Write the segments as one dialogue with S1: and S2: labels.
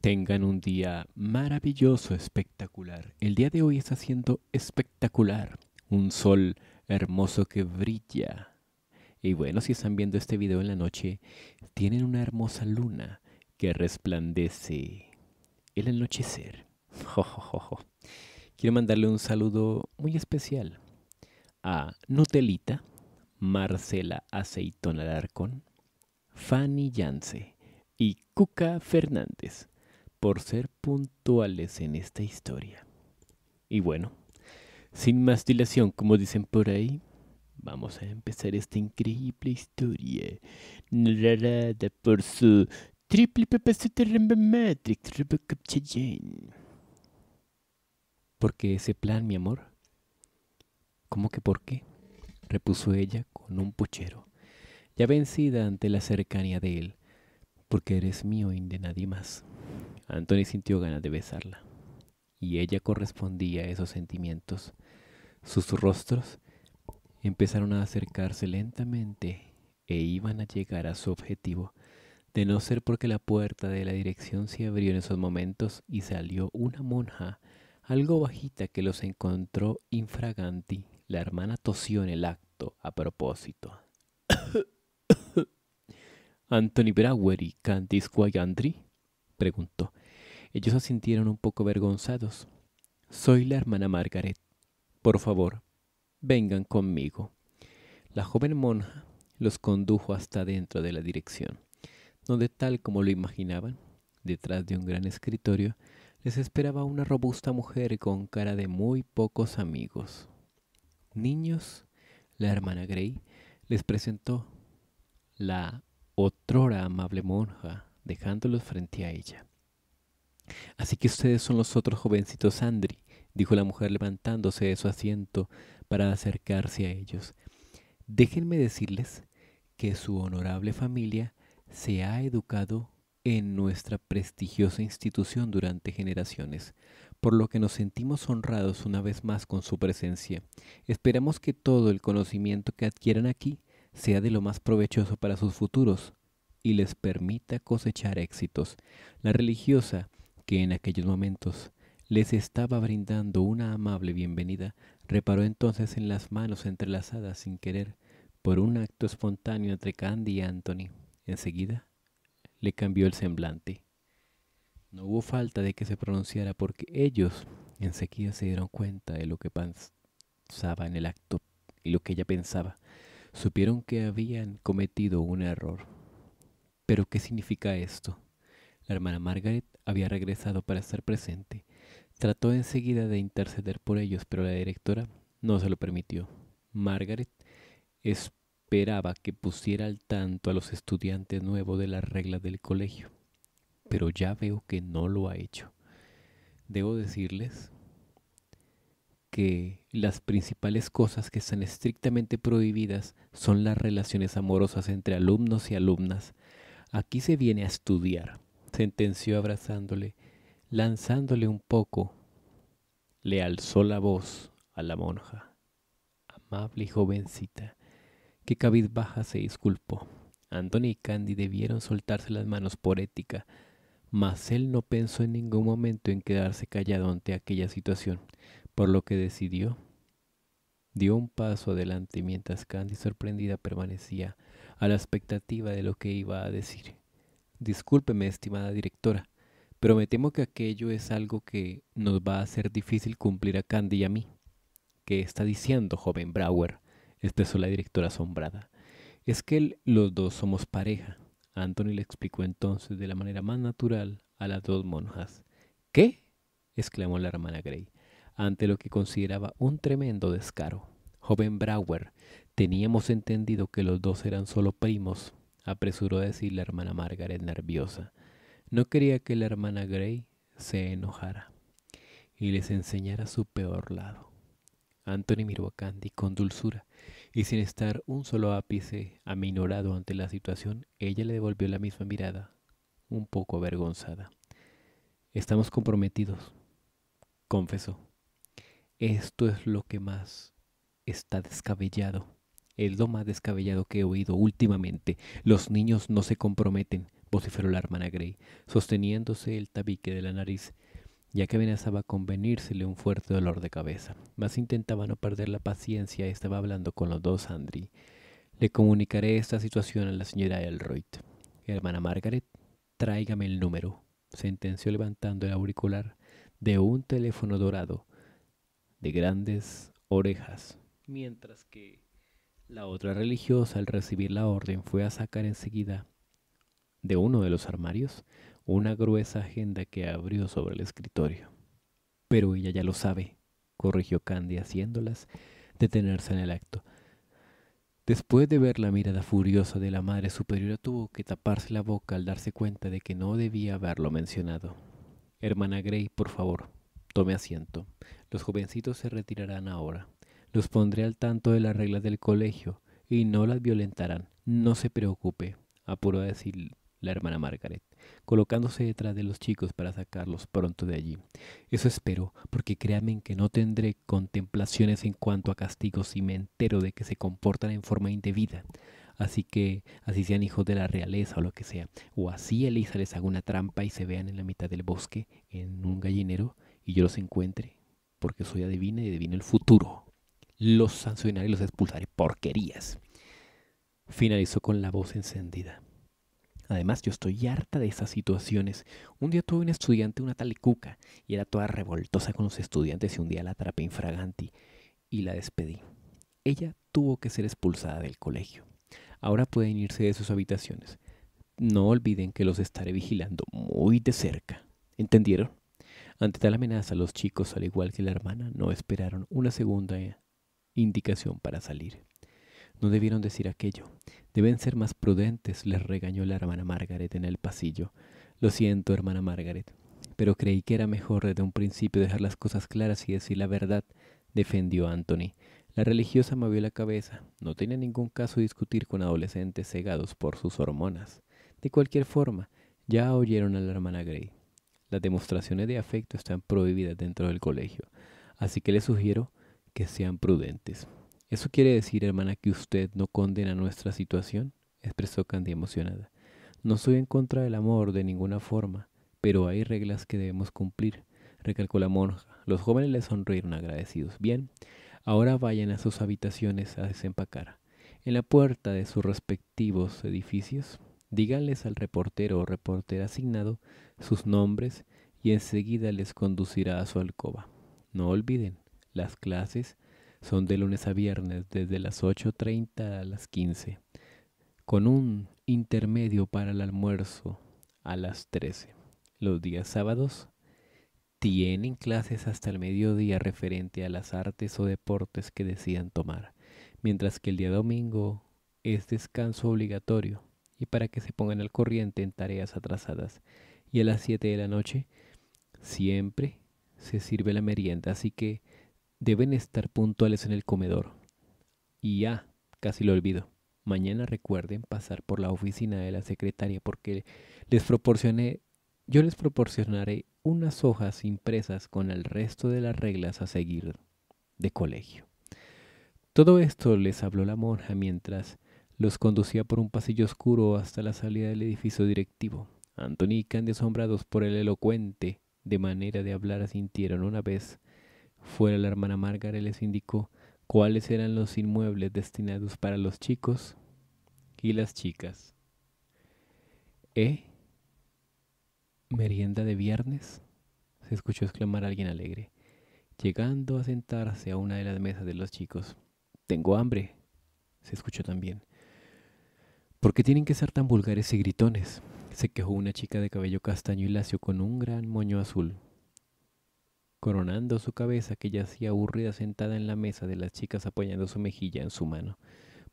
S1: Tengan un día maravilloso, espectacular. El día de hoy está siendo espectacular. Un sol hermoso que brilla. Y bueno, si están viendo este video en la noche, tienen una hermosa luna que resplandece el anochecer. Jo, Quiero mandarle un saludo muy especial a Nutelita, Marcela Aceitona Alarcón, Fanny Yance y Cuca Fernández por ser puntuales en esta historia. Y bueno, sin más dilación, como dicen por ahí, vamos a empezar esta increíble historia narrada por su triple Rainbow Matrix ¿Por qué ese plan, mi amor? ¿Cómo que por qué? repuso ella con un puchero, ya vencida ante la cercanía de él, porque eres mío y de nadie más. Anthony sintió ganas de besarla, y ella correspondía a esos sentimientos. Sus rostros empezaron a acercarse lentamente e iban a llegar a su objetivo, de no ser porque la puerta de la dirección se abrió en esos momentos y salió una monja, algo bajita que los encontró infraganti. La hermana tosió en el acto a propósito. Anthony Brower y Candice preguntó. Ellos se sintieron un poco avergonzados. Soy la hermana Margaret. Por favor, vengan conmigo. La joven monja los condujo hasta dentro de la dirección, donde tal como lo imaginaban, detrás de un gran escritorio, les esperaba una robusta mujer con cara de muy pocos amigos. Niños, la hermana Grey les presentó la otrora amable monja, dejándolos frente a ella. Así que ustedes son los otros jovencitos Andri, dijo la mujer levantándose de su asiento para acercarse a ellos. Déjenme decirles que su honorable familia se ha educado en nuestra prestigiosa institución durante generaciones, por lo que nos sentimos honrados una vez más con su presencia. Esperamos que todo el conocimiento que adquieran aquí sea de lo más provechoso para sus futuros y les permita cosechar éxitos. La religiosa que en aquellos momentos les estaba brindando una amable bienvenida, reparó entonces en las manos entrelazadas sin querer por un acto espontáneo entre Candy y Anthony. Enseguida le cambió el semblante. No hubo falta de que se pronunciara porque ellos enseguida se dieron cuenta de lo que pensaba en el acto y lo que ella pensaba. Supieron que habían cometido un error. Pero ¿qué significa esto? La hermana Margaret había regresado para estar presente. Trató enseguida de interceder por ellos, pero la directora no se lo permitió. Margaret esperaba que pusiera al tanto a los estudiantes nuevos de las reglas del colegio, pero ya veo que no lo ha hecho. Debo decirles que las principales cosas que están estrictamente prohibidas son las relaciones amorosas entre alumnos y alumnas. Aquí se viene a estudiar sentenció abrazándole, lanzándole un poco. Le alzó la voz a la monja, amable y jovencita, que cabizbaja se disculpó. Antonio y Candy debieron soltarse las manos por ética, mas él no pensó en ningún momento en quedarse callado ante aquella situación, por lo que decidió. Dio un paso adelante mientras Candy sorprendida permanecía a la expectativa de lo que iba a decir. Discúlpeme, estimada directora, pero me temo que aquello es algo que nos va a hacer difícil cumplir a Candy y a mí. ¿Qué está diciendo, joven Brower? expresó la directora asombrada. Es que los dos somos pareja. Anthony le explicó entonces de la manera más natural a las dos monjas. ¿Qué? exclamó la hermana Grey, ante lo que consideraba un tremendo descaro. Joven Brower, teníamos entendido que los dos eran solo primos, apresuró a decir la hermana Margaret nerviosa. No quería que la hermana Grey se enojara y les enseñara su peor lado. Anthony miró a Candy con dulzura y sin estar un solo ápice aminorado ante la situación, ella le devolvió la misma mirada, un poco avergonzada. Estamos comprometidos, confesó. Esto es lo que más está descabellado. El doma descabellado que he oído últimamente. Los niños no se comprometen, vociferó la hermana Grey, sosteniéndose el tabique de la nariz, ya que amenazaba con un fuerte dolor de cabeza. Más intentaba no perder la paciencia, y estaba hablando con los dos Andri. Le comunicaré esta situación a la señora Elroyd. Hermana Margaret, tráigame el número, sentenció levantando el auricular de un teléfono dorado de grandes orejas, mientras que la otra religiosa, al recibir la orden, fue a sacar enseguida de uno de los armarios una gruesa agenda que abrió sobre el escritorio. Pero ella ya lo sabe, corrigió Candy haciéndolas detenerse en el acto. Después de ver la mirada furiosa de la Madre Superiora tuvo que taparse la boca al darse cuenta de que no debía haberlo mencionado. Hermana Grey, por favor, tome asiento. Los jovencitos se retirarán ahora. Los pondré al tanto de las reglas del colegio y no las violentarán. No se preocupe, apuró a decir la hermana Margaret, colocándose detrás de los chicos para sacarlos pronto de allí. Eso espero, porque créanme que no tendré contemplaciones en cuanto a castigos y me entero de que se comportan en forma indebida. Así que, así sean hijos de la realeza o lo que sea, o así Elisa les haga una trampa y se vean en la mitad del bosque, en un gallinero, y yo los encuentre, porque soy adivina y adivino el futuro los sancionaré, los expulsaré, porquerías. Finalizó con la voz encendida. Además, yo estoy harta de esas situaciones. Un día tuve un estudiante, una tal Cuca, y era toda revoltosa con los estudiantes y un día la atrapé infraganti y la despedí. Ella tuvo que ser expulsada del colegio. Ahora pueden irse de sus habitaciones. No olviden que los estaré vigilando muy de cerca. ¿Entendieron? Ante tal amenaza, los chicos, al igual que la hermana, no esperaron una segunda indicación para salir. No debieron decir aquello. Deben ser más prudentes, les regañó la hermana Margaret en el pasillo. Lo siento, hermana Margaret, pero creí que era mejor desde un principio dejar las cosas claras y decir la verdad, defendió Anthony. La religiosa movió la cabeza. No tenía ningún caso discutir con adolescentes cegados por sus hormonas. De cualquier forma, ya oyeron a la hermana Gray. Las demostraciones de afecto están prohibidas dentro del colegio, así que le sugiero que sean prudentes. Eso quiere decir, hermana, que usted no condena nuestra situación, expresó Candy emocionada. No soy en contra del amor de ninguna forma, pero hay reglas que debemos cumplir, recalcó la monja. Los jóvenes le sonrieron agradecidos. Bien, ahora vayan a sus habitaciones a desempacar. En la puerta de sus respectivos edificios, díganles al reportero o reportera asignado sus nombres y enseguida les conducirá a su alcoba. No olviden, las clases son de lunes a viernes desde las 8.30 a las 15, con un intermedio para el almuerzo a las 13. Los días sábados tienen clases hasta el mediodía referente a las artes o deportes que decidan tomar, mientras que el día domingo es descanso obligatorio y para que se pongan al corriente en tareas atrasadas. Y a las 7 de la noche siempre se sirve la merienda, así que Deben estar puntuales en el comedor. Y ya, casi lo olvido. Mañana recuerden pasar por la oficina de la secretaria porque les proporcioné, yo les proporcionaré unas hojas impresas con el resto de las reglas a seguir de colegio. Todo esto les habló la monja mientras los conducía por un pasillo oscuro hasta la salida del edificio directivo. Anthony y Candy, por el elocuente de manera de hablar, asintieron una vez fuera la hermana Margaret les indicó cuáles eran los inmuebles destinados para los chicos y las chicas. ¿Eh? ¿Merienda de viernes? se escuchó exclamar alguien alegre, llegando a sentarse a una de las mesas de los chicos. Tengo hambre, se escuchó también. ¿Por qué tienen que ser tan vulgares y gritones? se quejó una chica de cabello castaño y lacio con un gran moño azul coronando su cabeza que yacía aburrida sentada en la mesa de las chicas apoyando su mejilla en su mano.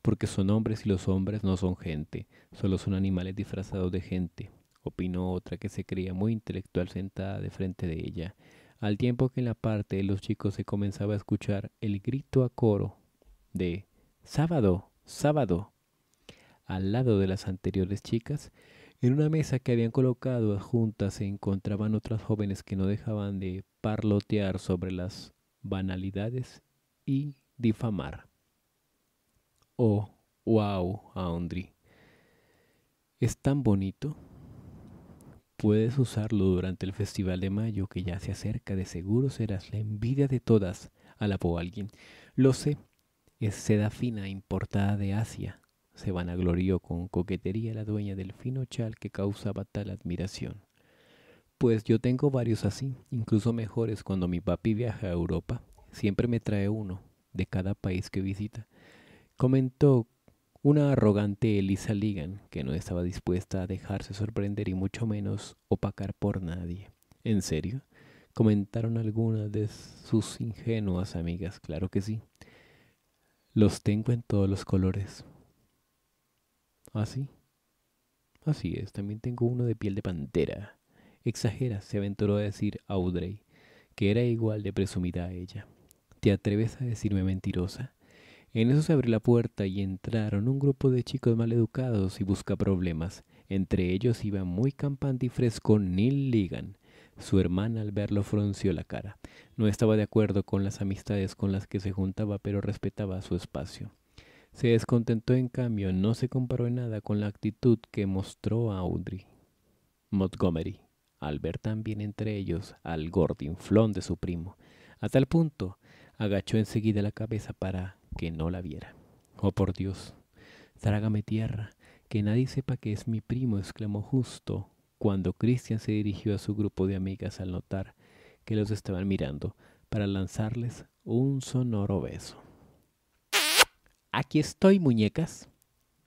S1: Porque son hombres y los hombres no son gente, solo son animales disfrazados de gente, opinó otra que se creía muy intelectual sentada de frente de ella, al tiempo que en la parte de los chicos se comenzaba a escuchar el grito a coro de Sábado, sábado. Al lado de las anteriores chicas, en una mesa que habían colocado juntas se encontraban otras jóvenes que no dejaban de parlotear sobre las banalidades y difamar. Oh, wow, Audrey, Es tan bonito. Puedes usarlo durante el festival de mayo que ya se acerca. De seguro serás la envidia de todas. a Alabó alguien. Lo sé. Es seda fina importada de Asia. Se vanaglorió con coquetería la dueña del fino chal que causaba tal admiración. Pues yo tengo varios así, incluso mejores. Cuando mi papi viaja a Europa, siempre me trae uno de cada país que visita. Comentó una arrogante Elisa Ligan, que no estaba dispuesta a dejarse sorprender y mucho menos opacar por nadie. ¿En serio? Comentaron algunas de sus ingenuas amigas, claro que sí. Los tengo en todos los colores. ¿Así? ¿Ah, así ah, es, también tengo uno de piel de pantera. —¡Exagera! se aventuró a decir Audrey, que era igual de presumida a ella. ¿Te atreves a decirme mentirosa? En eso se abrió la puerta y entraron un grupo de chicos maleducados y busca problemas. Entre ellos iba muy campante y fresco Neil Ligan. Su hermana al verlo frunció la cara. No estaba de acuerdo con las amistades con las que se juntaba, pero respetaba su espacio. Se descontentó en cambio, no se comparó en nada con la actitud que mostró a Audrey. Montgomery al ver también entre ellos al gordinflón de su primo, a tal punto agachó enseguida la cabeza para que no la viera. Oh por Dios, trágame tierra, que nadie sepa que es mi primo, exclamó justo cuando Cristian se dirigió a su grupo de amigas al notar que los estaban mirando para lanzarles un sonoro beso. Aquí estoy, muñecas.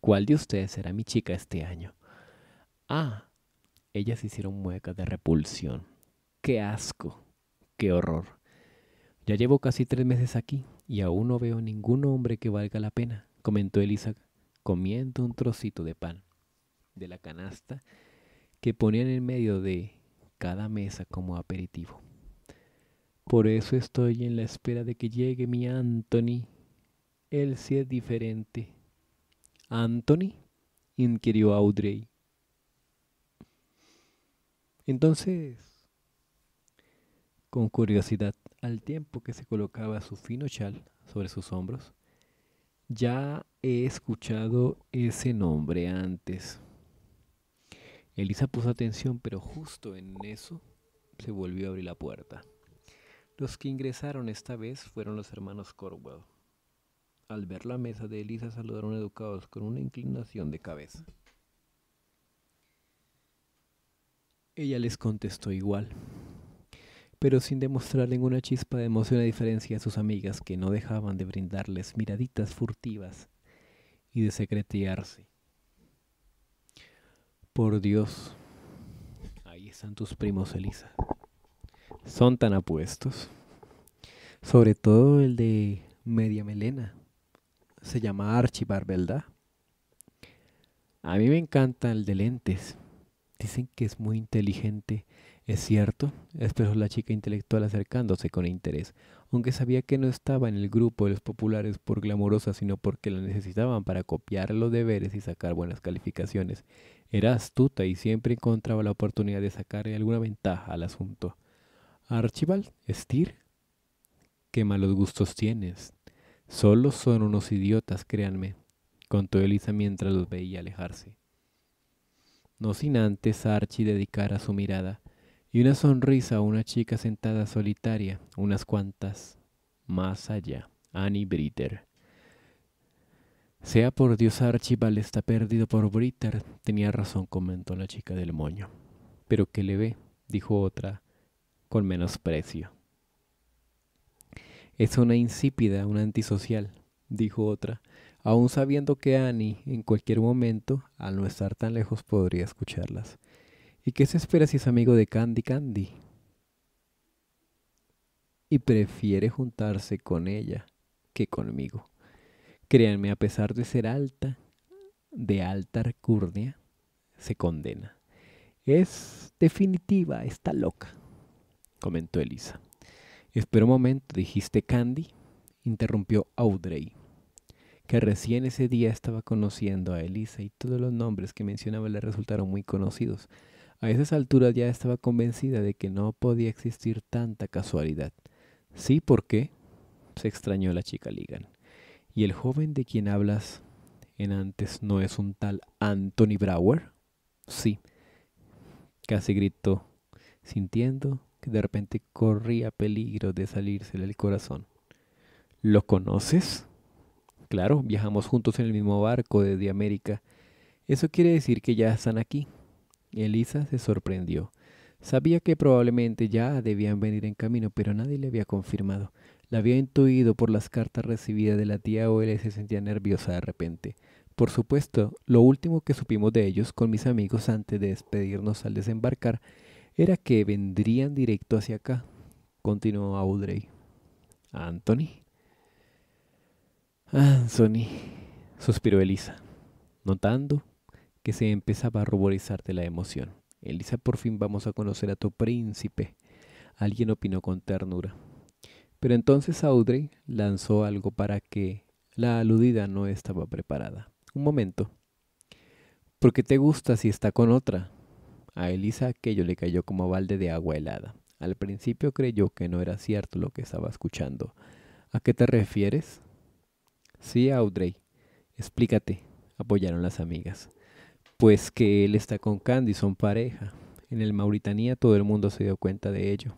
S1: ¿Cuál de ustedes será mi chica este año? Ah, ellas hicieron muecas de repulsión. ¡Qué asco! ¡Qué horror! Ya llevo casi tres meses aquí y aún no veo ningún hombre que valga la pena, comentó Elisa comiendo un trocito de pan de la canasta que ponían en medio de cada mesa como aperitivo. Por eso estoy en la espera de que llegue mi Anthony. Él sí es diferente. ¿Anthony? inquirió Audrey. Entonces, con curiosidad, al tiempo que se colocaba su fino chal sobre sus hombros, ya he escuchado ese nombre antes. Elisa puso atención, pero justo en eso se volvió a abrir la puerta. Los que ingresaron esta vez fueron los hermanos Corwell. Al ver la mesa de Elisa saludaron educados con una inclinación de cabeza. Ella les contestó igual, pero sin demostrar ninguna chispa de emoción a diferencia de sus amigas que no dejaban de brindarles miraditas furtivas y de secretearse. Por Dios, ahí están tus primos, Elisa. Son tan apuestos. Sobre todo el de media melena. Se llama Archibar, ¿verdad? A mí me encanta el de lentes. Dicen que es muy inteligente. Es cierto, expresó la chica intelectual acercándose con interés, aunque sabía que no estaba en el grupo de los populares por glamorosa, sino porque la necesitaban para copiar los deberes y sacar buenas calificaciones. Era astuta y siempre encontraba la oportunidad de sacarle alguna ventaja al asunto. Archibald, Stir, qué malos gustos tienes. Solo son unos idiotas, créanme, contó Elisa mientras los veía alejarse no sin antes Archie dedicara su mirada y una sonrisa a una chica sentada solitaria, unas cuantas más allá, Annie Britter. Sea por Dios Archibald está perdido por Britter, tenía razón, comentó la chica del moño. Pero ¿qué le ve? dijo otra, con menosprecio. Es una insípida, una antisocial, dijo otra, aún sabiendo que Annie en cualquier momento, al no estar tan lejos, podría escucharlas. ¿Y qué se espera si es amigo de Candy Candy? Y prefiere juntarse con ella que conmigo. Créanme, a pesar de ser alta, de alta recurnia, se condena. Es definitiva, está loca, comentó Elisa. Espera un momento, dijiste Candy, interrumpió Audrey que recién ese día estaba conociendo a Elisa y todos los nombres que mencionaba le resultaron muy conocidos. A esas alturas ya estaba convencida de que no podía existir tanta casualidad. Sí, ¿por qué? se extrañó la chica Ligan. ¿Y el joven de quien hablas en antes no es un tal Anthony Brower? Sí, casi gritó, sintiendo que de repente corría peligro de salírsele el corazón. ¿Lo conoces? Claro, viajamos juntos en el mismo barco desde América. Eso quiere decir que ya están aquí. Elisa se sorprendió. Sabía que probablemente ya debían venir en camino, pero nadie le había confirmado. La había intuido por las cartas recibidas de la tía O.L. y se sentía nerviosa de repente. Por supuesto, lo último que supimos de ellos con mis amigos antes de despedirnos al desembarcar era que vendrían directo hacia acá, continuó Audrey. Anthony, Ah, Sony, suspiró Elisa, notando que se empezaba a ruborizarte la emoción. Elisa, por fin vamos a conocer a tu príncipe, alguien opinó con ternura. Pero entonces Audrey lanzó algo para que la aludida no estaba preparada. Un momento. ¿Por qué te gusta si está con otra? A Elisa aquello le cayó como balde de agua helada. Al principio creyó que no era cierto lo que estaba escuchando. ¿A qué te refieres? Sí, Audrey, explícate, apoyaron las amigas. Pues que él está con Candy, son pareja. En el Mauritania todo el mundo se dio cuenta de ello.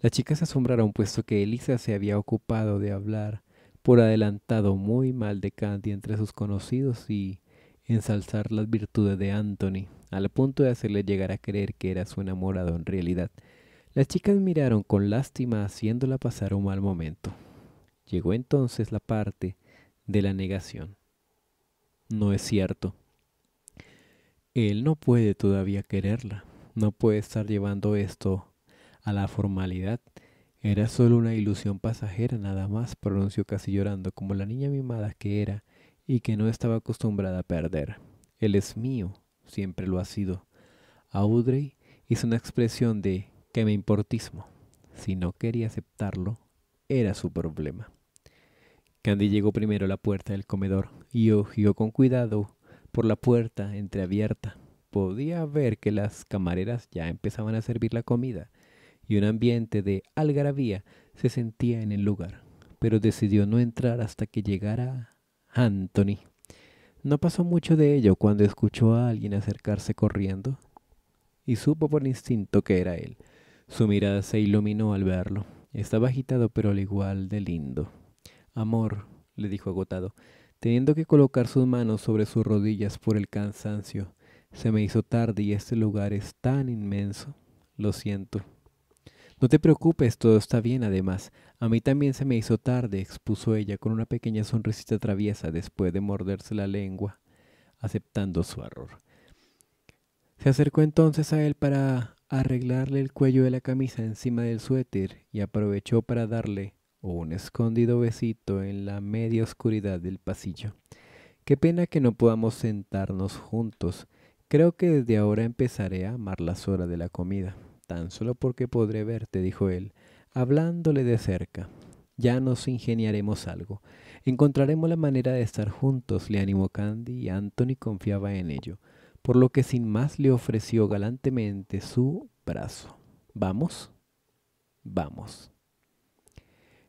S1: Las chicas se asombraron puesto que Elisa se había ocupado de hablar por adelantado muy mal de Candy entre sus conocidos y ensalzar las virtudes de Anthony, al punto de hacerle llegar a creer que era su enamorado en realidad. Las chicas miraron con lástima haciéndola pasar un mal momento. Llegó entonces la parte de la negación. No es cierto. Él no puede todavía quererla, no puede estar llevando esto a la formalidad. Era solo una ilusión pasajera nada más, pronunció casi llorando, como la niña mimada que era y que no estaba acostumbrada a perder. Él es mío, siempre lo ha sido. Audrey hizo una expresión de que me importismo. Si no quería aceptarlo, era su problema. Candy llegó primero a la puerta del comedor y ojió con cuidado por la puerta entreabierta. Podía ver que las camareras ya empezaban a servir la comida y un ambiente de algarabía se sentía en el lugar, pero decidió no entrar hasta que llegara Anthony. No pasó mucho de ello cuando escuchó a alguien acercarse corriendo y supo por instinto que era él. Su mirada se iluminó al verlo. Estaba agitado pero al igual de lindo. Amor, le dijo agotado, teniendo que colocar sus manos sobre sus rodillas por el cansancio. Se me hizo tarde y este lugar es tan inmenso. Lo siento. No te preocupes, todo está bien además. A mí también se me hizo tarde, expuso ella con una pequeña sonrisita traviesa después de morderse la lengua, aceptando su error. Se acercó entonces a él para arreglarle el cuello de la camisa encima del suéter y aprovechó para darle un escondido besito en la media oscuridad del pasillo. Qué pena que no podamos sentarnos juntos. Creo que desde ahora empezaré a amar las horas de la comida, tan solo porque podré verte, dijo él, hablándole de cerca. Ya nos ingeniaremos algo. Encontraremos la manera de estar juntos, le animó Candy y Anthony confiaba en ello, por lo que sin más le ofreció galantemente su brazo. ¿Vamos? Vamos.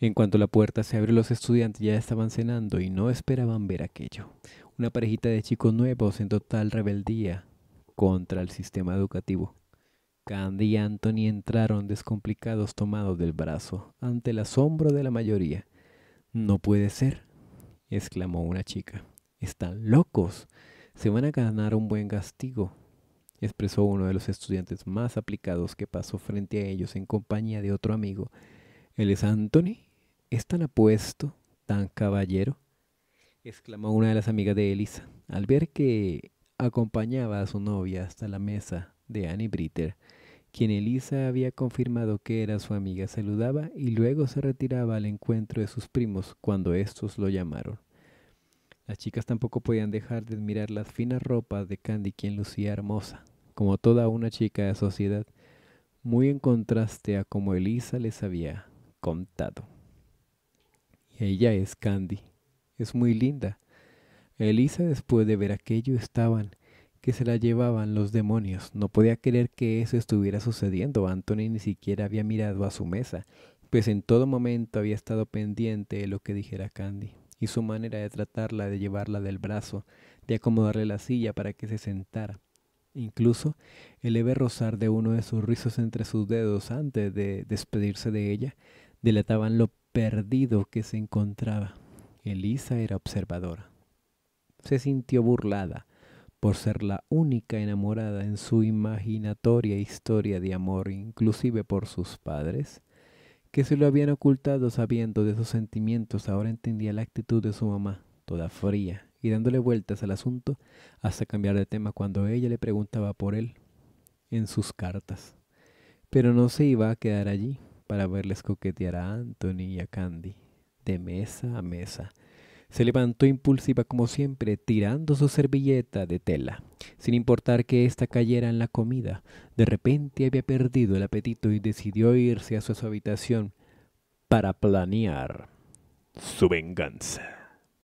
S1: En cuanto la puerta se abrió, los estudiantes ya estaban cenando y no esperaban ver aquello. Una parejita de chicos nuevos en total rebeldía contra el sistema educativo. Candy y Anthony entraron descomplicados tomados del brazo, ante el asombro de la mayoría. No puede ser, exclamó una chica. Están locos. Se van a ganar un buen castigo, expresó uno de los estudiantes más aplicados que pasó frente a ellos en compañía de otro amigo. Él es Anthony, ¿Es tan apuesto, tan caballero? exclamó una de las amigas de Elisa, al ver que acompañaba a su novia hasta la mesa de Annie Britter, quien Elisa había confirmado que era su amiga, saludaba y luego se retiraba al encuentro de sus primos cuando estos lo llamaron. Las chicas tampoco podían dejar de admirar las finas ropas de Candy, quien lucía hermosa, como toda una chica de sociedad, muy en contraste a como Elisa les había contado. Ella es Candy. Es muy linda. Elisa después de ver aquello estaban que se la llevaban los demonios. No podía creer que eso estuviera sucediendo. Anthony ni siquiera había mirado a su mesa, pues en todo momento había estado pendiente de lo que dijera Candy y su manera de tratarla, de llevarla del brazo, de acomodarle la silla para que se sentara. Incluso el leve rozar de uno de sus rizos entre sus dedos antes de despedirse de ella delataban lo perdido que se encontraba. Elisa era observadora. Se sintió burlada por ser la única enamorada en su imaginatoria historia de amor, inclusive por sus padres, que se lo habían ocultado sabiendo de sus sentimientos, ahora entendía la actitud de su mamá, toda fría, y dándole vueltas al asunto hasta cambiar de tema cuando ella le preguntaba por él en sus cartas. Pero no se iba a quedar allí para verles coquetear a Anthony y a Candy, de mesa a mesa. Se levantó impulsiva como siempre, tirando su servilleta de tela, sin importar que ésta cayera en la comida. De repente había perdido el apetito y decidió irse a su habitación para planear su venganza.